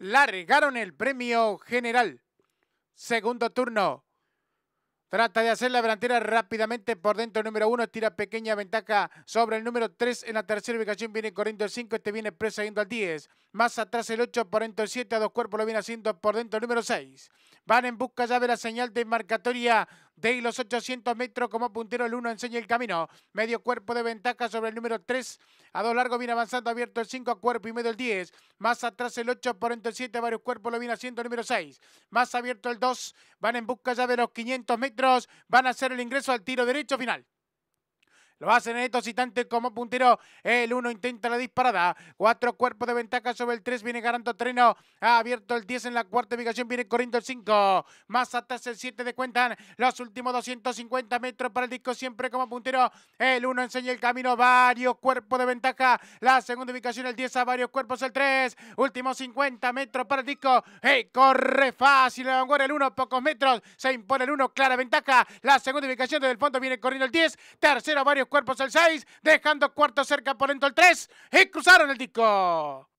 largaron el premio general. Segundo turno. Trata de hacer la delantera rápidamente por dentro. El número uno tira pequeña ventaja sobre el número tres. En la tercera ubicación viene corriendo el cinco. Este viene presa yendo al diez. Más atrás el ocho por dentro el siete. A dos cuerpos lo viene haciendo por dentro el número seis. Van en busca ya de la señal de marcatoria de los 800 metros como puntero, el 1 enseña el camino. Medio cuerpo de ventaja sobre el número 3. A dos largos viene avanzando abierto el 5, cuerpo y medio el 10. Más atrás el 8, por entre el 7, varios cuerpos lo viene haciendo el número 6. Más abierto el 2. Van en busca ya de los 500 metros. Van a hacer el ingreso al tiro derecho final. Lo hacen en estos como puntero. El 1 intenta la disparada. Cuatro cuerpos de ventaja sobre el 3. Viene Garanto treno Ha abierto el 10 en la cuarta ubicación. Viene corriendo el 5. Más atrás el 7 de cuentan. Los últimos 250 metros para el disco siempre como puntero. El 1 enseña el camino. Varios cuerpos de ventaja. La segunda ubicación el 10 a varios cuerpos el 3. Últimos 50 metros para el disco. corre fácil la vanguardia el 1. Pocos metros. Se impone el 1. Clara ventaja. La segunda ubicación desde el fondo viene corriendo el 10. Tercero varios cuerpos el 6, dejando cuarto cerca por dentro el 3 y cruzaron el disco.